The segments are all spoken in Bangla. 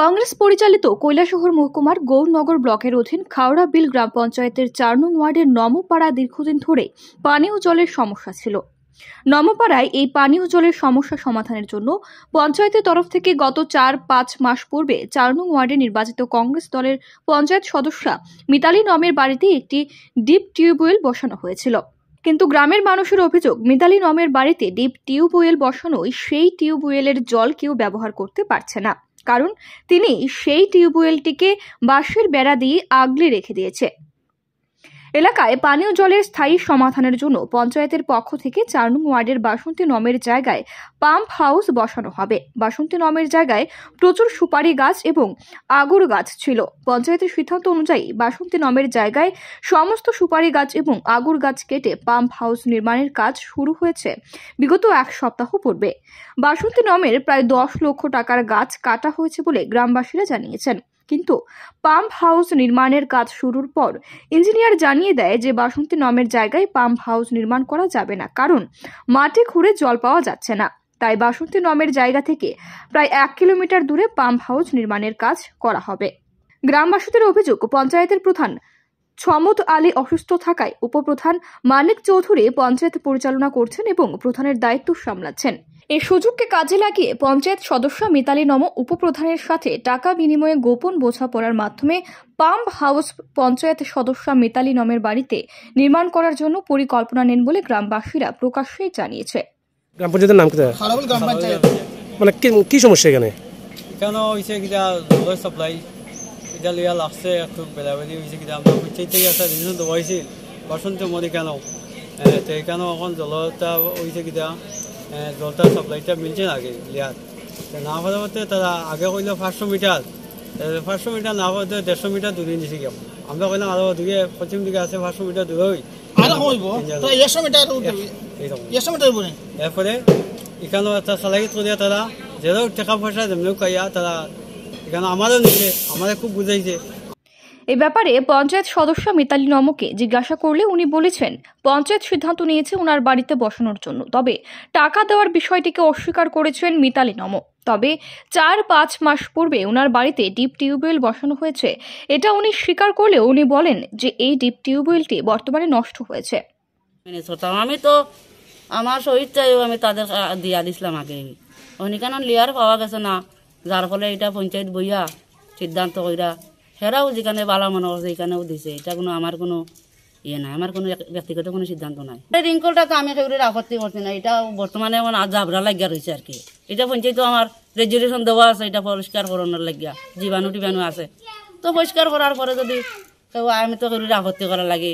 কংগ্রেস পরিচালিত কৈলাসহর মহকুমার গৌরনগর ব্লকের অধীন খাওড়া বিল গ্রাম পঞ্চায়েতের চার নং ওয়ার্ডের নমপাড়া দীর্ঘদিন ধরে পানীয় জলের সমস্যা ছিল নমপাড়ায় এই পানীয় জলের সমস্যা সমাধানের জন্য পঞ্চায়েতের তরফ থেকে গত চার পাঁচ মাস পূর্বে চার নং ওয়ার্ডে নির্বাচিত কংগ্রেস দলের পঞ্চায়েত সদস্যা মিতালি নমের বাড়িতে একটি ডিপ টিউবওয়েল বসানো হয়েছিল কিন্তু গ্রামের মানুষের অভিযোগ মিতালি নমের বাড়িতে ডিপ টিউবওয়েল বসানোয় সেই টিউবওয়েলের জল কেউ ব্যবহার করতে পারছে না কারণ তিনি সেই টিউবওয়েলটিকে বাঁশের বেড়া দিয়ে আগলে রেখে দিয়েছে এলাকায় পানীয় জলের স্থায়ী সমাধানের জন্য পঞ্চায়েতের পক্ষ থেকে চার নং ওয়ার্ডের বাসন্তী নমের জায়গায় পাম্প হাউস বসানো হবে বাসন্তী নমের জায়গায় প্রচুর সুপারি গাছ এবং আগুর গাছ ছিল পঞ্চায়েতের সিদ্ধান্ত অনুযায়ী বাসন্তী নমের জায়গায় সমস্ত সুপারি গাছ এবং আগুর গাছ কেটে পাম্প হাউস নির্মাণের কাজ শুরু হয়েছে বিগত এক সপ্তাহ পূর্বে বাসন্তী নমের প্রায় দশ লক্ষ টাকার গাছ কাটা হয়েছে বলে গ্রামবাসীরা জানিয়েছেন কিন্তু পাম্প হাউস নির্মাণের কাজ শুরুর পর ইঞ্জিনিয়ার জানিয়ে দেয় যে বাসন্তী নমের জায়গায় পাম্প হাউস নির্মাণ করা যাবে না কারণ মাটি খুঁড়ে জল পাওয়া যাচ্ছে না তাই বাসন্তী নমের জায়গা থেকে প্রায় এক কিলোমিটার দূরে পাম্প হাউস নির্মাণের কাজ করা হবে গ্রামবাসীদের অভিযোগ পঞ্চায়েতের প্রধান ছমত আলী অসুস্থ থাকায় উপপ্রধান মানিক চৌধুরী পঞ্চায়েত পরিচালনা করছেন এবং প্রধানের দায়িত্ব সামলাচ্ছেন এই সুযোগকে কাজে লাগিয়ে পঞ্চায়েত সদস্য মিতালি নম উপপ্রধানের সাথে টাকা বিনিময়ে গোপন বোঝাপড়ার মাধ্যমে পাম্প হাউস পঞ্চায়েত সদস্য মিতালি নমের বাড়িতে নির্মাণ করার জন্য পরিকল্পনা নেন বলে গ্রামবাসীরা প্রকাশ্যেই জানিয়েছে গ্রাম পঞ্চায়েতের নাম কি মানে কি সমস্যা এখানে হয়েছে সাপ্লাই এটা লইয়া লাগছে একটু বেলি হয়েছে কিন্তু আমরা বুঝতেই আছে দিন তো বসন্ত মরি কেন তো এখানে এখন জলটা হয়েছে কিনা জলটা সাপ্লাইটা মিলছে না আগে ইয়াত তো না হতে তারা আগে কইলো পাঁচশো মিটার পাঁচশো মিটার না হতে দেড়শো মিটার দূরে নিছে গেম আমরা কইলাম আরো দূরে পশ্চিম দিকে আছে পাঁচশো মিটার দূরে হই এরপরে এখানেও একটা সালাগিত করিয়া তারা যেরকম টেকা পয়সা যেমন কাইয়া তারা এখানে আমারও নিচে আমাদের খুব বুঝাইছে এ ব্যাপারে পঞ্চায়েত সদস্য মিতালি নমকে জিজ্ঞাসা করলে উনি বলেছেন পঞ্চায়েত সিদ্ধান্ত নিয়েছে ওনার বাড়িতে বসানোর জন্য তবে টাকা দেওয়ার বিষয়টিকে অস্বীকার করেছেন মিতালি নমক তবে চার পাঁচ মাস পূর্বে ওনার বাড়িতে ডিপ টিউবওয়েল বসানো হয়েছে এটা উনি স্বীকার করলেও উনি বলেন যে এই ডিপ টিউবওয়েলটি বর্তমানে নষ্ট হয়েছে মানে আমি তো আমার শহীদ চাই আমি তাদের দিয়া দিছিলাম আগে কেন লেয়ার পাওয়া গেছে না যার ফলে এটা পঞ্চায়েত বইয়া সিদ্ধান্ত কইরা হেরাও যেখানে বালা মনে করছে এখানেও দিছে এটা কোনো আমার কোনো ইয়ে নাই আমার কোনো ব্যক্তিগত কোনো সিদ্ধান্ত নাই রিঙ্কলটা তো আমি সেগুলির আপত্তি করছি না এটা বর্তমানে আমার আজ আবরা লাগিয়া রয়েছে আর কি এটা পঞ্চায়েত আমার রেজুলেশন দেওয়া আছে এটা পরিষ্কার করানোর লাগিয়া জীবাণু টিবাণু আছে তো পরিষ্কার করার পরে যদি আমি তো সেগুলির আপত্তি করা লাগে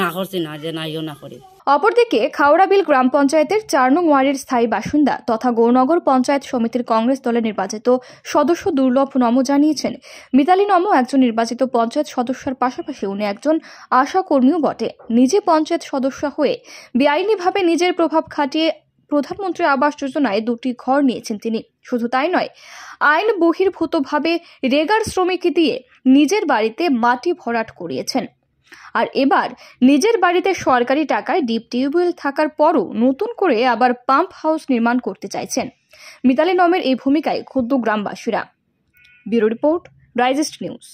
না করছি না যে নাইও না করি অপরদিকে খাওড়াবিল গ্রাম পঞ্চায়েতের চার নং ওয়ার্ডের স্থায়ী বাসিন্দা তথা গৌরনগর পঞ্চায়েত সমিতির কংগ্রেস দলের নির্বাচিত সদস্য দুর্লভ নম জানিয়েছেন মিতালী নম একজন নির্বাচিত পঞ্চায়েত সদস্যের পাশাপাশি উনি একজন আশা কর্মীও বটে নিজে পঞ্চায়েত সদস্য হয়ে বেআইনিভাবে নিজের প্রভাব খাটিয়ে প্রধানমন্ত্রী আবাস যোজনায় দুটি ঘর নিয়েছেন তিনি শুধু তাই নয় আইন বহির্ভূতভাবে রেগার শ্রমিক দিয়ে নিজের বাড়িতে মাটি ভরাট করিয়েছেন আর এবার নিজের বাড়িতে সরকারি টাকায় ডিপ টিউবওয়েল থাকার পরও নতুন করে আবার পাম্প হাউস নির্মাণ করতে চাইছেন মিতালি নমের এই ভূমিকায় ক্ষুদ্র গ্রামবাসীরা ব্যুরো রিপোর্ট রাইজেস্ট নিউজ